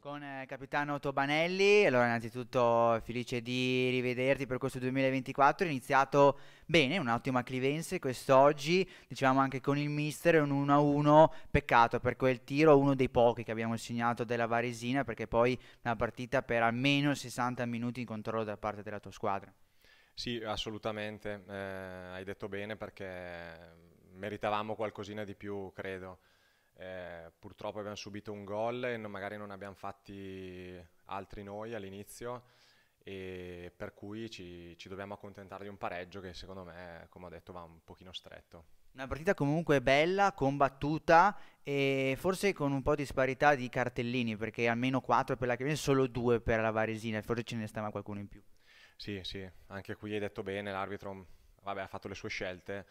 Con eh, capitano Tobanelli, allora innanzitutto felice di rivederti per questo 2024, iniziato bene, un'ottima Clivense quest'oggi, dicevamo anche con il mister, un 1-1, peccato per quel tiro, uno dei pochi che abbiamo segnato della Varesina, perché poi una partita per almeno 60 minuti in controllo da parte della tua squadra. Sì, assolutamente, eh, hai detto bene perché meritavamo qualcosina di più, credo eh, purtroppo abbiamo subito un gol e non, magari non abbiamo fatti altri noi all'inizio e per cui ci, ci dobbiamo accontentare di un pareggio che secondo me, come ho detto, va un pochino stretto. Una partita comunque bella, combattuta e forse con un po' di disparità di cartellini perché almeno 4 per la Cremonese, solo 2 per la Varesina e forse ce ne stava qualcuno in più. Sì, sì, anche qui hai detto bene, l'arbitro vabbè, ha fatto le sue scelte,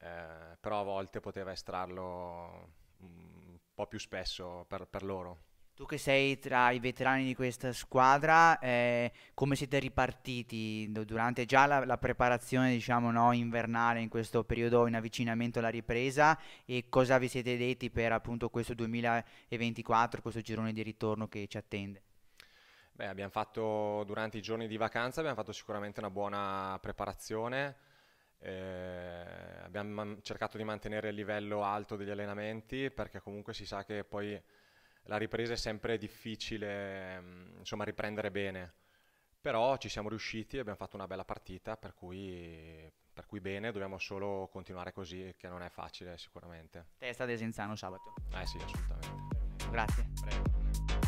eh, però a volte poteva estrarlo un po' più spesso per, per loro. Tu che sei tra i veterani di questa squadra, eh, come siete ripartiti durante già la, la preparazione diciamo, no, invernale in questo periodo in avvicinamento alla ripresa e cosa vi siete detti per appunto questo 2024, questo girone di ritorno che ci attende? Beh, abbiamo fatto durante i giorni di vacanza, abbiamo fatto sicuramente una buona preparazione. Eh, abbiamo man- cercato di mantenere il livello alto degli allenamenti perché comunque si sa che poi la ripresa è sempre difficile, mh, mm, insomma, riprendere bene. Però ci siamo riusciti, abbiamo fatto una bella partita, per cui, per cui bene, dobbiamo solo continuare così, che non è facile sicuramente. Testa De Senzano sabato. Eh sì, assolutamente. Grazie. Prego.